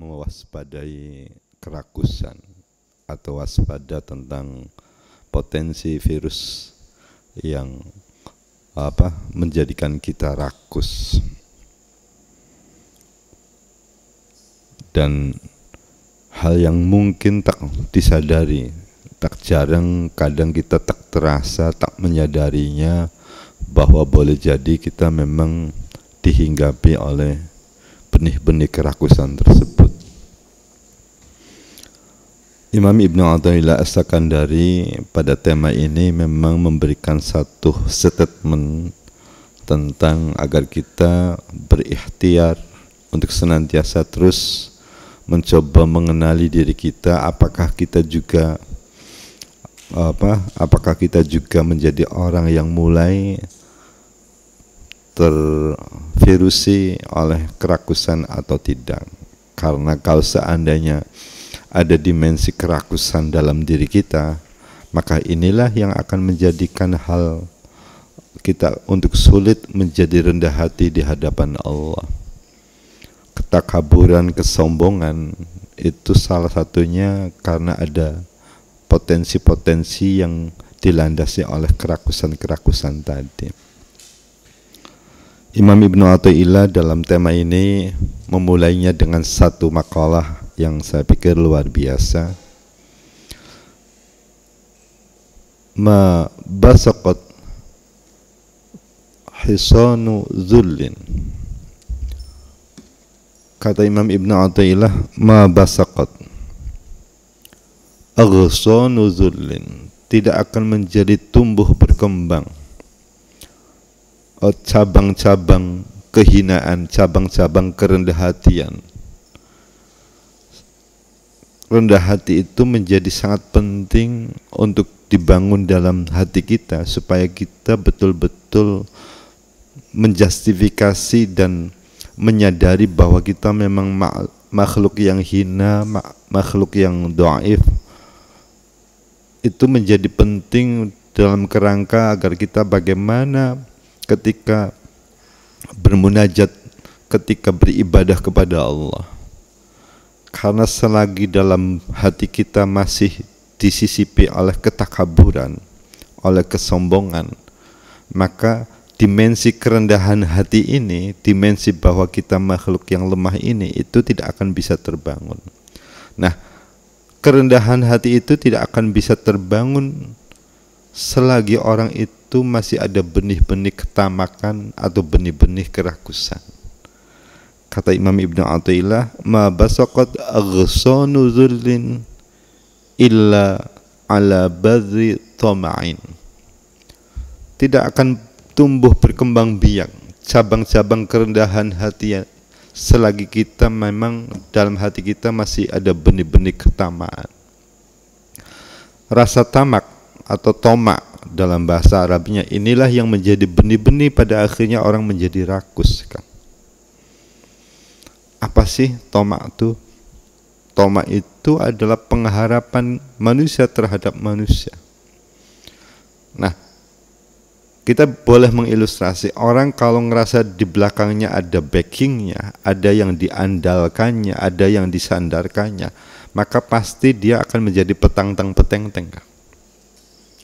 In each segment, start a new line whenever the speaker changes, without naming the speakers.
mewaspadai kerakusan atau waspada tentang potensi virus yang apa menjadikan kita rakus dan hal yang mungkin tak disadari tak jarang kadang kita tak terasa tak menyadarinya bahwa boleh jadi kita memang dihinggapi oleh benih-benih kerakusan tersebut Imam Ibnu Athaillah As-Sakandari pada tema ini memang memberikan satu statement tentang agar kita berikhtiar untuk senantiasa terus mencoba mengenali diri kita apakah kita juga apa apakah kita juga menjadi orang yang mulai tervirusi oleh kerakusan atau tidak karena kalau seandainya ada dimensi kerakusan dalam diri kita, maka inilah yang akan menjadikan hal kita untuk sulit menjadi rendah hati di hadapan Allah. Ketakaburan, kesombongan itu salah satunya karena ada potensi-potensi yang dilandasi oleh kerakusan-kerakusan tadi. Imam Ibnu Athaillah dalam tema ini memulainya dengan satu makalah yang saya pikir luar biasa ma basaqat hisanu zullin kata Imam Ibn Atayilah ma basaqat aghsanu zullin tidak akan menjadi tumbuh berkembang oh, cabang-cabang kehinaan, cabang-cabang kerendahan hatian rendah hati itu menjadi sangat penting untuk dibangun dalam hati kita supaya kita betul-betul menjustifikasi dan menyadari bahwa kita memang makhluk yang hina, makhluk yang doaif itu menjadi penting dalam kerangka agar kita bagaimana ketika bermunajat ketika beribadah kepada Allah karena selagi dalam hati kita masih disisipi oleh ketakaburan, oleh kesombongan, maka dimensi kerendahan hati ini, dimensi bahwa kita makhluk yang lemah ini itu tidak akan bisa terbangun. Nah, kerendahan hati itu tidak akan bisa terbangun selagi orang itu masih ada benih-benih ketamakan atau benih-benih kerakusan. Kata Imam Ibn Athaillah, "Ma basaqat aghsanu zullin illa ala badri tama'in." Tidak akan tumbuh berkembang biak cabang-cabang kerendahan hati selagi kita memang dalam hati kita masih ada benih-benih ketamaan. Rasa tamak atau tomak dalam bahasa Arabnya inilah yang menjadi benih-benih pada akhirnya orang menjadi rakus kan apa sih tomak itu? Tomak itu adalah pengharapan manusia terhadap manusia. Nah, kita boleh mengilustrasi orang kalau ngerasa di belakangnya ada backingnya, ada yang diandalkannya, ada yang disandarkannya, maka pasti dia akan menjadi petang-tang peteng-teng.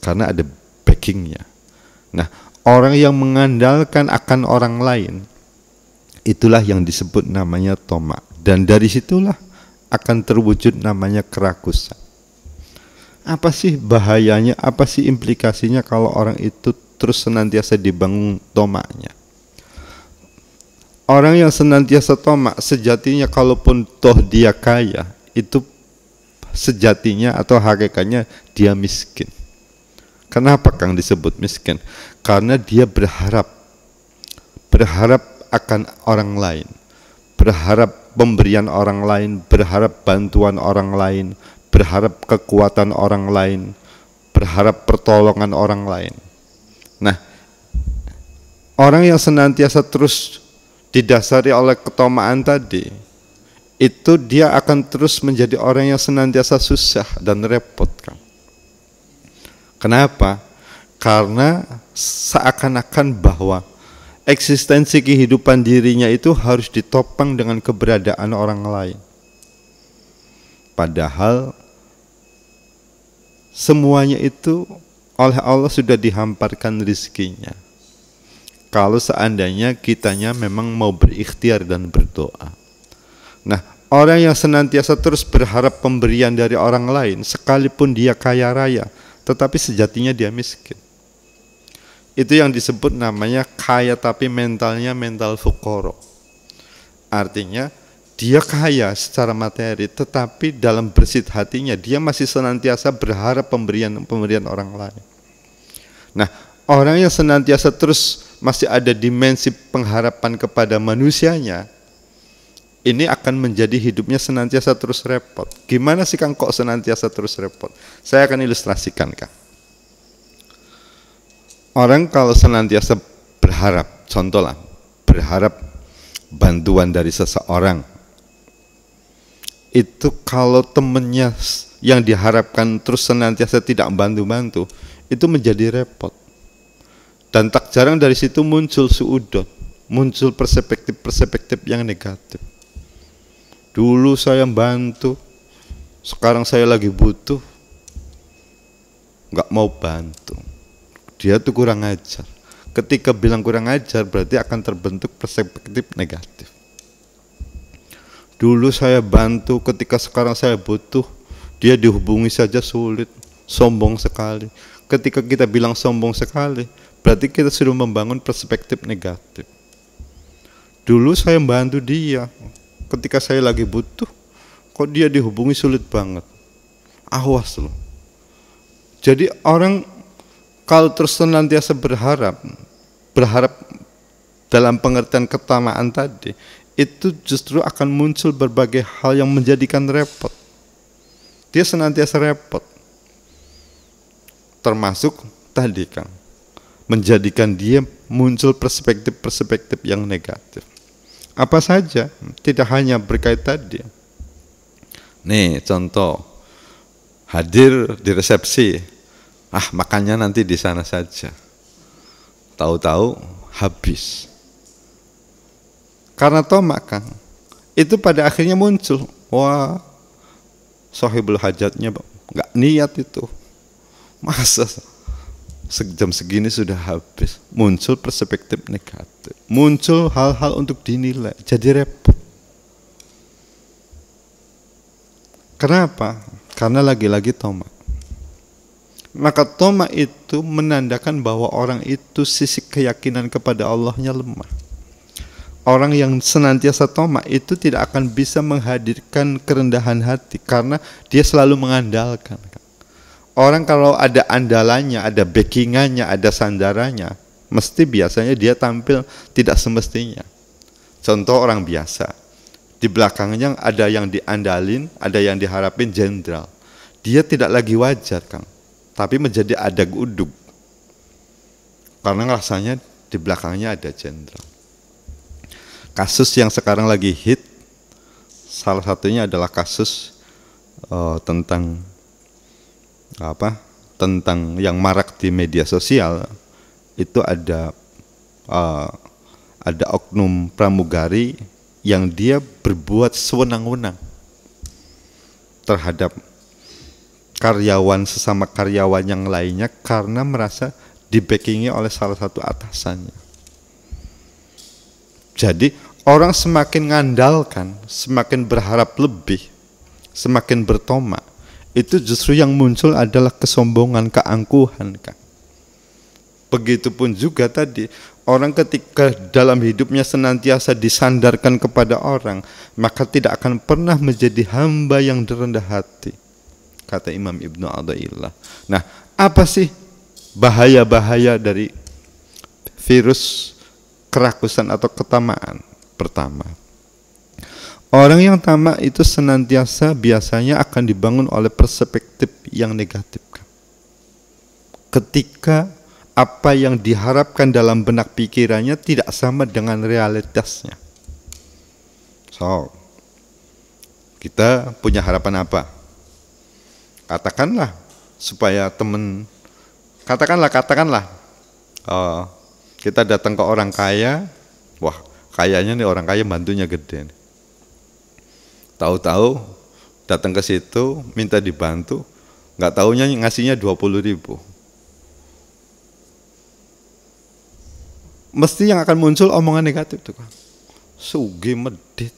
Karena ada backingnya. Nah, orang yang mengandalkan akan orang lain, Itulah yang disebut namanya tomak. Dan dari situlah akan terwujud namanya kerakusan. Apa sih bahayanya, apa sih implikasinya kalau orang itu terus senantiasa dibangun tomaknya? Orang yang senantiasa tomak sejatinya kalaupun toh dia kaya, itu sejatinya atau hakikatnya dia miskin. Kenapa Kang disebut miskin? Karena dia berharap berharap akan orang lain, berharap pemberian orang lain, berharap bantuan orang lain, berharap kekuatan orang lain, berharap pertolongan orang lain. Nah, orang yang senantiasa terus didasari oleh ketomaan tadi, itu dia akan terus menjadi orang yang senantiasa susah dan repot. Kan? Kenapa? Karena seakan-akan bahwa eksistensi kehidupan dirinya itu harus ditopang dengan keberadaan orang lain. Padahal semuanya itu oleh Allah sudah dihamparkan rizkinya. Kalau seandainya kitanya memang mau berikhtiar dan berdoa. Nah, orang yang senantiasa terus berharap pemberian dari orang lain, sekalipun dia kaya raya, tetapi sejatinya dia miskin itu yang disebut namanya kaya tapi mentalnya mental fukoro. Artinya dia kaya secara materi tetapi dalam bersih hatinya dia masih senantiasa berharap pemberian pemberian orang lain. Nah, orang yang senantiasa terus masih ada dimensi pengharapan kepada manusianya ini akan menjadi hidupnya senantiasa terus repot. Gimana sih Kang kok senantiasa terus repot? Saya akan ilustrasikan Kang orang kalau senantiasa berharap, contohlah, berharap bantuan dari seseorang, itu kalau temennya yang diharapkan terus senantiasa tidak bantu-bantu, itu menjadi repot. Dan tak jarang dari situ muncul suudot muncul perspektif-perspektif yang negatif. Dulu saya bantu, sekarang saya lagi butuh, nggak mau bantu dia tuh kurang ajar. Ketika bilang kurang ajar berarti akan terbentuk perspektif negatif. Dulu saya bantu, ketika sekarang saya butuh, dia dihubungi saja sulit, sombong sekali. Ketika kita bilang sombong sekali, berarti kita sudah membangun perspektif negatif. Dulu saya bantu dia, ketika saya lagi butuh, kok dia dihubungi sulit banget. Awas loh. Jadi orang kalau terus senantiasa berharap, berharap dalam pengertian ketamaan tadi, itu justru akan muncul berbagai hal yang menjadikan repot. Dia senantiasa repot. Termasuk tadi kan, menjadikan dia muncul perspektif-perspektif yang negatif. Apa saja, tidak hanya berkait tadi. Nih contoh, hadir di resepsi, ah makannya nanti di sana saja. Tahu-tahu habis. Karena tomak kan, itu pada akhirnya muncul. Wah, sohibul hajatnya nggak niat itu. Masa sejam segini sudah habis muncul perspektif negatif muncul hal-hal untuk dinilai jadi repot kenapa karena lagi-lagi tomak maka toma itu menandakan bahwa orang itu sisi keyakinan kepada Allahnya lemah. Orang yang senantiasa toma itu tidak akan bisa menghadirkan kerendahan hati karena dia selalu mengandalkan. Orang kalau ada andalannya, ada backingannya, ada sandarannya, mesti biasanya dia tampil tidak semestinya. Contoh orang biasa, di belakangnya ada yang diandalin, ada yang diharapin jenderal. Dia tidak lagi wajar, Kang tapi menjadi ada udub karena rasanya di belakangnya ada jenderal kasus yang sekarang lagi hit salah satunya adalah kasus uh, tentang apa tentang yang marak di media sosial itu ada uh, ada oknum pramugari yang dia berbuat sewenang-wenang terhadap karyawan sesama karyawan yang lainnya karena merasa dibackingnya oleh salah satu atasannya. Jadi orang semakin ngandalkan, semakin berharap lebih, semakin bertoma, itu justru yang muncul adalah kesombongan, keangkuhan. Kan? Begitupun juga tadi, orang ketika dalam hidupnya senantiasa disandarkan kepada orang, maka tidak akan pernah menjadi hamba yang rendah hati kata Imam Ibnu Adaillah. Nah, apa sih bahaya-bahaya dari virus kerakusan atau ketamaan? Pertama, orang yang tamak itu senantiasa biasanya akan dibangun oleh perspektif yang negatif. Ketika apa yang diharapkan dalam benak pikirannya tidak sama dengan realitasnya. So, kita punya harapan apa? katakanlah supaya temen katakanlah katakanlah uh, kita datang ke orang kaya wah kayaknya nih orang kaya bantunya gede tahu-tahu datang ke situ minta dibantu nggak taunya ngasihnya puluh ribu mesti yang akan muncul omongan negatif tuh kan sugi medit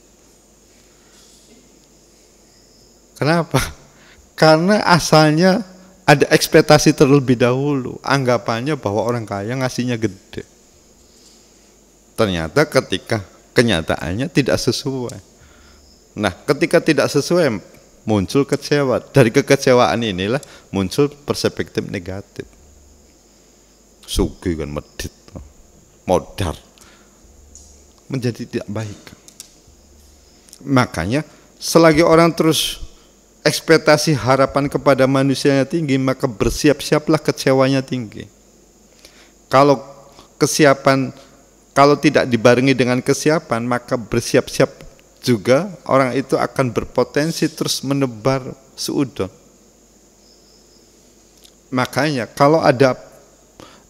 kenapa karena asalnya ada ekspektasi terlebih dahulu, anggapannya bahwa orang kaya ngasihnya gede. Ternyata ketika kenyataannya tidak sesuai. Nah, ketika tidak sesuai muncul kecewa. Dari kekecewaan inilah muncul perspektif negatif. Sugi kan medit, modar. Menjadi tidak baik. Makanya selagi orang terus ekspektasi harapan kepada manusianya tinggi, maka bersiap-siaplah kecewanya tinggi. Kalau kesiapan kalau tidak dibarengi dengan kesiapan, maka bersiap-siap juga orang itu akan berpotensi terus menebar seudon. Makanya kalau ada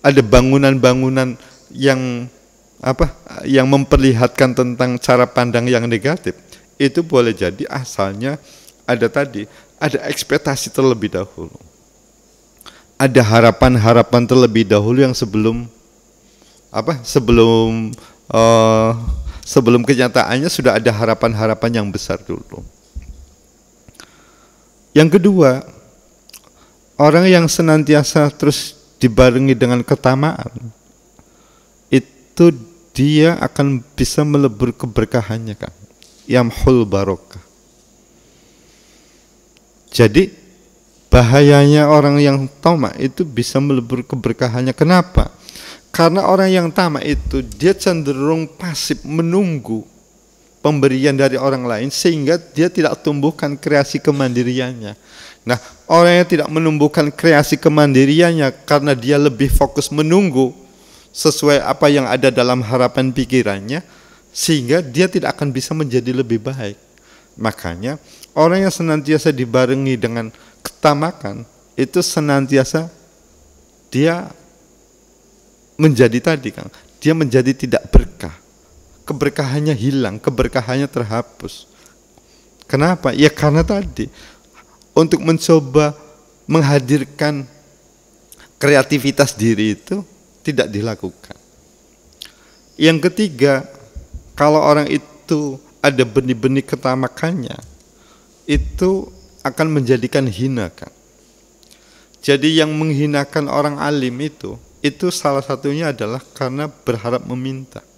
ada bangunan-bangunan yang apa yang memperlihatkan tentang cara pandang yang negatif, itu boleh jadi asalnya ada tadi, ada ekspektasi terlebih dahulu. Ada harapan-harapan terlebih dahulu yang sebelum apa? Sebelum uh, sebelum kenyataannya sudah ada harapan-harapan yang besar dulu. Yang kedua, orang yang senantiasa terus dibarengi dengan ketamaan itu dia akan bisa melebur keberkahannya kan. Yamhul barokah. Jadi bahayanya orang yang tamak itu bisa melebur keberkahannya. Kenapa? Karena orang yang tamak itu dia cenderung pasif menunggu pemberian dari orang lain sehingga dia tidak tumbuhkan kreasi kemandiriannya. Nah, orang yang tidak menumbuhkan kreasi kemandiriannya karena dia lebih fokus menunggu sesuai apa yang ada dalam harapan pikirannya sehingga dia tidak akan bisa menjadi lebih baik. Makanya orang yang senantiasa dibarengi dengan ketamakan itu senantiasa dia menjadi tadi kan, dia menjadi tidak berkah. Keberkahannya hilang, keberkahannya terhapus. Kenapa? Ya karena tadi untuk mencoba menghadirkan kreativitas diri itu tidak dilakukan. Yang ketiga, kalau orang itu ada benih-benih ketamakannya itu akan menjadikan hina kan. Jadi yang menghinakan orang alim itu itu salah satunya adalah karena berharap meminta.